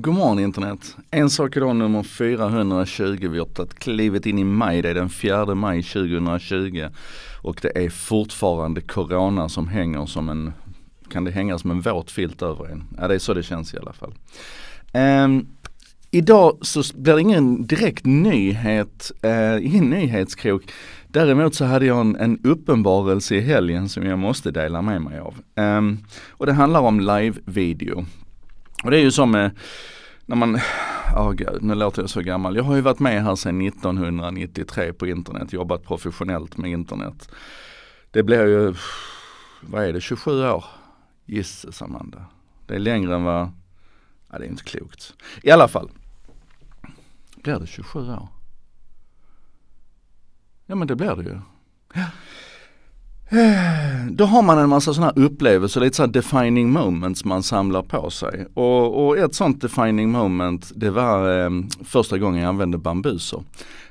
God morgon internet! En sak idag nummer 420. Vi har tagit klivet in i maj. Det är den 4 maj 2020 och det är fortfarande corona som hänger som en, kan det hänga som en våt filt över en? Ja det är så det känns i alla fall. Um, idag så blir det ingen direkt nyhet, uh, ingen nyhetskrok. Däremot så hade jag en, en, uppenbarelse i helgen som jag måste dela med mig av. Um, och det handlar om live-video. Och det är ju som med, eh, när man, oh God, nu låter jag så gammal. Jag har ju varit med här sedan 1993 på internet, jobbat professionellt med internet. Det blir ju, vad är det, 27 år? Gisses Amanda. Det är längre än vad, ja det är inte klokt. I alla fall, blir det 27 år? Ja men det blir det ju. Ja. Eh, då har man en massa sådana här upplevelser, lite sådana defining moments man samlar på sig. Och, och ett sånt defining moment det var eh, första gången jag använde bambuser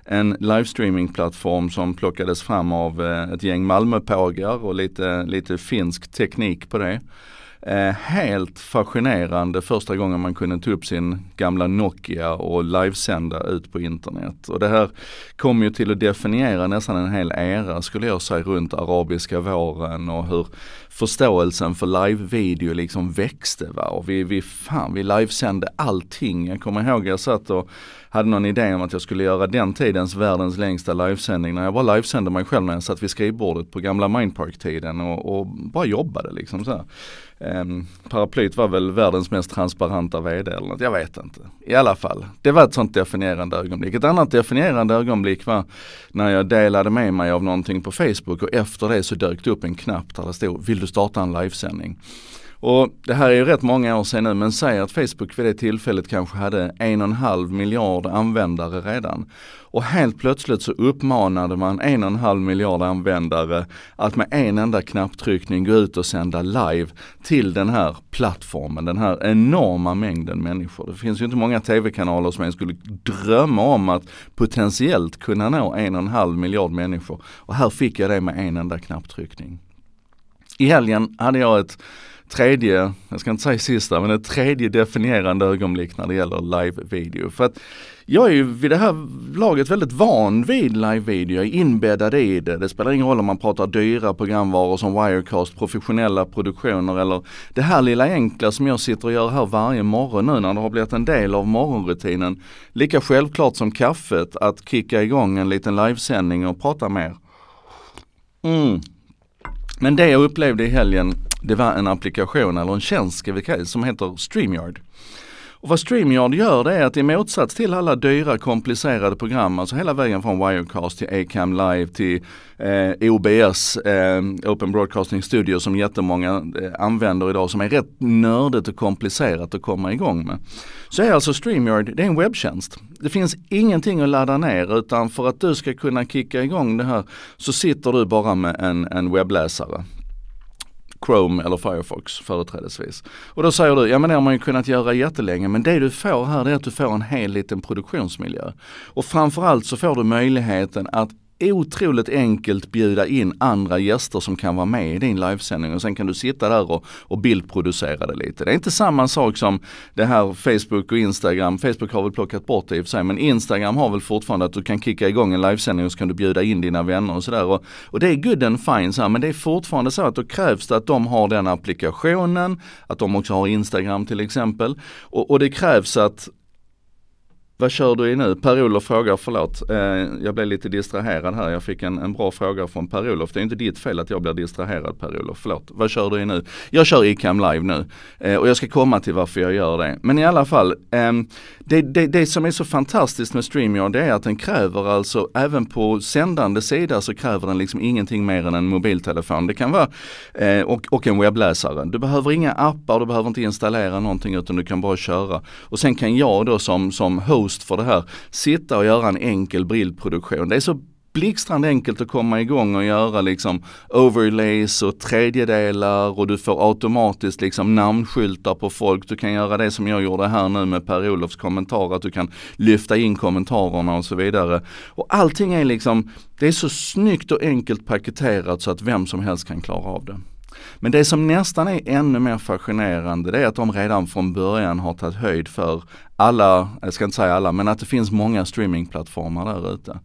en livestreamingplattform som plockades fram av eh, ett gäng Malmöpågar och lite, lite finsk teknik på det. Eh, helt fascinerande första gången man kunde ta upp sin gamla Nokia och livesända ut på internet. Och det här kom ju till att definiera nästan en hel era skulle jag säga runt arabiska våren och hur förståelsen för live-video liksom växte. Va? Och vi, vi, fan, vi livesände allting. Jag kommer ihåg jag satt och hade någon idé om att jag skulle göra den tidens världens längsta livesändning. När jag bara livesände mig själv när jag satt vid skrivbordet på gamla Mindpark-tiden och, och bara jobbade liksom så här. Um, paraplyt var väl världens mest transparenta VD eller något, jag vet inte. I alla fall, det var ett sånt definierande ögonblick. Ett annat definierande ögonblick var när jag delade med mig av någonting på Facebook och efter det så dök det upp en knapp där det stod, vill du starta en livesändning? Och det här är ju rätt många år sedan nu men säg att Facebook vid det tillfället kanske hade en och en halv miljard användare redan. Och helt plötsligt så uppmanade man en och en halv miljard användare att med en enda knapptryckning gå ut och sända live till den här plattformen, den här enorma mängden människor. Det finns ju inte många tv-kanaler som ens skulle drömma om att potentiellt kunna nå en och en halv miljard människor. Och här fick jag det med en enda knapptryckning. I helgen hade jag ett tredje, jag ska inte säga sista, men ett tredje definierande ögonblick när det gäller live-video. För att jag är ju vid det här laget väldigt van vid live-video, jag är inbäddad i det. Det spelar ingen roll om man pratar dyra programvaror som Wirecast, professionella produktioner eller det här lilla enkla som jag sitter och gör här varje morgon nu när det har blivit en del av morgonrutinen. Lika självklart som kaffet att kicka igång en liten livesändning och prata mer. Mm. Men det jag upplevde i helgen, det var en applikation eller en tjänst ska vi kalla som heter StreamYard. Och vad StreamYard gör det är att i motsats till alla dyra komplicerade program, alltså hela vägen från Wirecast till Acam Live till eh, OBS, eh, Open Broadcasting Studio som jättemånga eh, använder idag som är rätt nördigt och komplicerat att komma igång med. Så är alltså StreamYard, det är en webbtjänst. Det finns ingenting att ladda ner utan för att du ska kunna kicka igång det här så sitter du bara med en, en webbläsare. Chrome eller Firefox företrädesvis. Och då säger du, ja men det har man ju kunnat göra jättelänge men det du får här är att du får en hel liten produktionsmiljö. Och framförallt så får du möjligheten att otroligt enkelt bjuda in andra gäster som kan vara med i din livesändning och sen kan du sitta där och, och bildproducera det lite. Det är inte samma sak som det här Facebook och Instagram. Facebook har väl plockat bort det i och för sig men Instagram har väl fortfarande att du kan kicka igång en livesändning och så kan du bjuda in dina vänner och sådär. Och, och, det är good and fine så här, men det är fortfarande så att då krävs det att de har den applikationen, att de också har Instagram till exempel. Och, och det krävs att vad kör du i nu? Per-Olof frågar, förlåt, eh, jag blev lite distraherad här. Jag fick en, en bra fråga från Per-Olof. Det är inte ditt fel att jag blir distraherad Per-Olof, förlåt. Vad kör du i nu? Jag kör ICAM Live nu eh, och jag ska komma till varför jag gör det. Men i alla fall, eh, det, det, det, som är så fantastiskt med StreamYard det är att den kräver alltså, även på sändande sida så kräver den liksom ingenting mer än en mobiltelefon. Det kan vara, eh, och, och en webbläsare. Du behöver inga appar, du behöver inte installera någonting utan du kan bara köra. Och sen kan jag då som, som host boost för det här. Sitta och göra en enkel bildproduktion. Det är så blixtrande enkelt att komma igång och göra liksom overlays och tredjedelar och du får automatiskt liksom namnskyltar på folk. Du kan göra det som jag gjorde här nu med Per-Olofs kommentar, att du kan lyfta in kommentarerna och så vidare. Och allting är liksom, det är så snyggt och enkelt paketerat så att vem som helst kan klara av det. Men det som nästan är ännu mer fascinerande det är att de redan från början har tagit höjd för alla, jag ska inte säga alla, men att det finns många streamingplattformar där ute.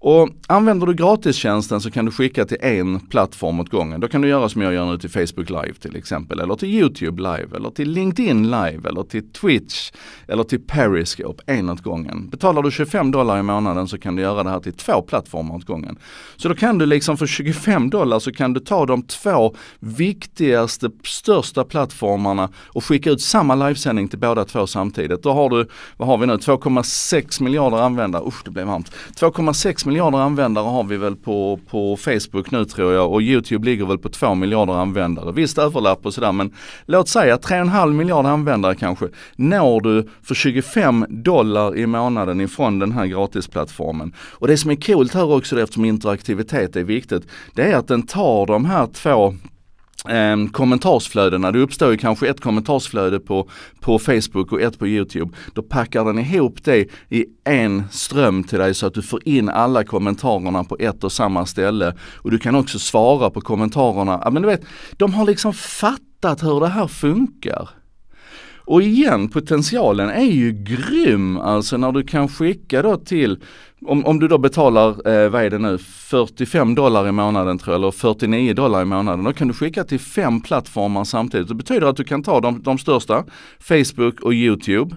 Och använder du gratistjänsten så kan du skicka till en plattform åt gången. Då kan du göra som jag gör nu till Facebook Live till exempel, eller till YouTube Live, eller till LinkedIn Live, eller till Twitch, eller till Periscope, en åt gången. Betalar du 25 dollar i månaden så kan du göra det här till två plattformar åt gången. Så då kan du liksom för 25 dollar så kan du ta de två viktigaste, största plattformarna och skicka ut samma livesändning till båda två samtidigt. Då har har du, vad har vi nu, 2,6 miljarder användare. Usch det blev varmt. 2,6 miljarder användare har vi väl på, på Facebook nu tror jag och YouTube ligger väl på 2 miljarder användare. Visst överlapp och sådär men låt säga 3,5 miljarder användare kanske. Når du för 25 dollar i månaden ifrån den här gratisplattformen. Och det som är coolt här också eftersom interaktivitet är viktigt, det är att den tar de här två Eh, kommentarsflödena, det uppstår ju kanske ett kommentarsflöde på, på Facebook och ett på Youtube. Då packar den ihop det i en ström till dig så att du får in alla kommentarerna på ett och samma ställe. Och du kan också svara på kommentarerna. Ja, men du vet, de har liksom fattat hur det här funkar. Och igen, potentialen är ju grym alltså när du kan skicka då till om, om du då betalar, eh, vad är det nu, 45 dollar i månaden tror jag, eller 49 dollar i månaden. Då kan du skicka till fem plattformar samtidigt. Det betyder att du kan ta de, de största, Facebook och YouTube.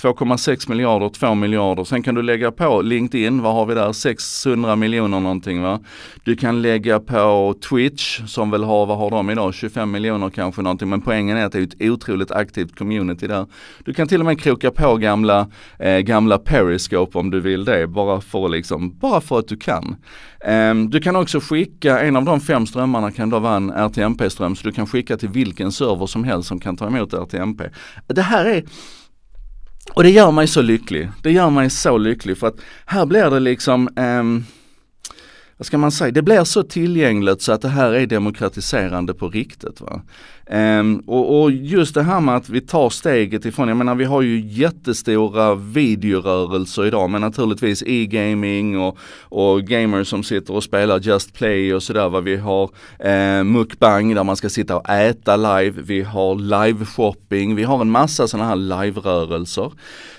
2,6 miljarder, 2 miljarder. Sen kan du lägga på LinkedIn, vad har vi där, 600 miljoner någonting va. Du kan lägga på Twitch som väl har, vad har de idag, 25 miljoner kanske någonting. Men poängen är att det är ett otroligt aktivt community där. Du kan till och med kroka på gamla, eh, gamla Periscope om du vill det, bara för, liksom, bara för att du kan. Eh, du kan också skicka, en av de fem strömmarna kan då vara en RTMP-ström, så du kan skicka till vilken server som helst som kan ta emot RTMP. Det här är och det gör mig så lycklig. Det gör mig så lycklig för att här blir det liksom um, vad ska man säga, det blir så tillgängligt så att det här är demokratiserande på riktigt. Va? Ehm, och, och, just det här med att vi tar steget ifrån, jag menar vi har ju jättestora videorörelser idag men naturligtvis e-gaming och, och gamers som sitter och spelar Just Play och sådär. Vi har eh, mukbang där man ska sitta och äta live, vi har live-shopping, vi har en massa sådana här live-rörelser.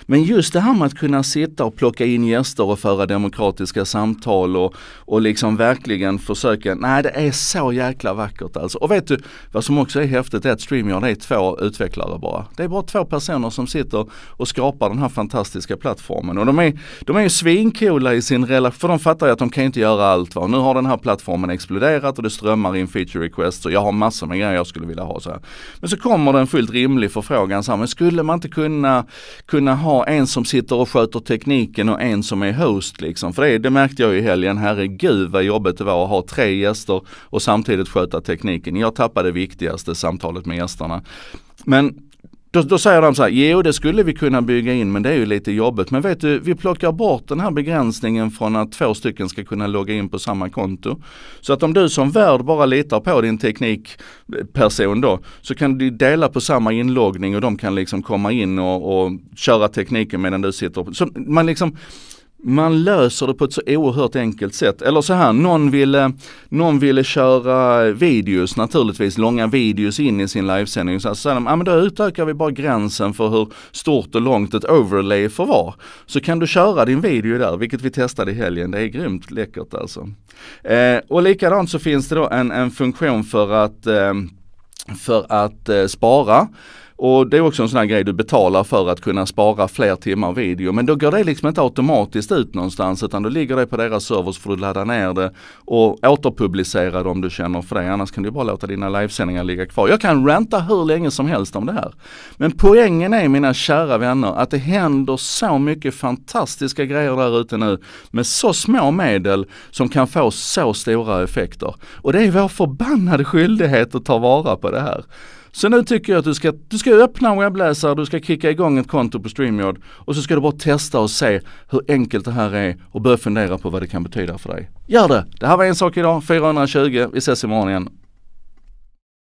Men just det här med att kunna sitta och plocka in gäster och föra demokratiska samtal och, och liksom verkligen försöka, nej det är så jäkla vackert alltså. Och vet du, vad som också är häftigt är att Streamyard är två utvecklare bara. Det är bara två personer som sitter och skapar den här fantastiska plattformen. Och de är, de är ju svincoola i sin relation, för de fattar ju att de kan inte göra allt. Va? Nu har den här plattformen exploderat och det strömmar in feature requests och jag har massor med grejer jag skulle vilja ha så här. Men så kommer det en fullt rimlig förfrågan, så här, men skulle man inte kunna, kunna ha en som sitter och sköter tekniken och en som är host liksom. För det, det märkte jag i helgen, herregud vad jobbigt det var att ha tre gäster och samtidigt sköta tekniken. Jag tappade det viktigaste, samtalet med gästerna. Men då, då, säger de så här, jo det skulle vi kunna bygga in men det är ju lite jobbigt. Men vet du, vi plockar bort den här begränsningen från att två stycken ska kunna logga in på samma konto. Så att om du som värd bara litar på din teknikperson då, så kan du dela på samma inloggning och de kan liksom komma in och, och köra tekniken medan du sitter. Så man liksom, man löser det på ett så oerhört enkelt sätt. Eller så här, någon ville, någon ville köra videos naturligtvis, långa videos in i sin livesändning. Så sa de, ja men då utökar vi bara gränsen för hur stort och långt ett overlay får vara. Så kan du köra din video där, vilket vi testade i helgen. Det är grymt läckert alltså. Eh, och likadant så finns det då en, en funktion för att, eh, för att eh, spara och det är också en sån här grej du betalar för att kunna spara fler timmar video. Men då går det liksom inte automatiskt ut någonstans utan då ligger det på deras servers får du ladda ner det och återpublicera det om du känner för det. Annars kan du bara låta dina livesändningar ligga kvar. Jag kan ranta hur länge som helst om det här. Men poängen är mina kära vänner att det händer så mycket fantastiska grejer där ute nu med så små medel som kan få så stora effekter. Och det är vår förbannade skyldighet att ta vara på det här. Så nu tycker jag att du ska, du ska öppna en webbläsare, du ska kicka igång ett konto på StreamYard och så ska du bara testa och se hur enkelt det här är och börja fundera på vad det kan betyda för dig. Gör det! Det här var en sak idag, 420. Vi ses imorgon igen.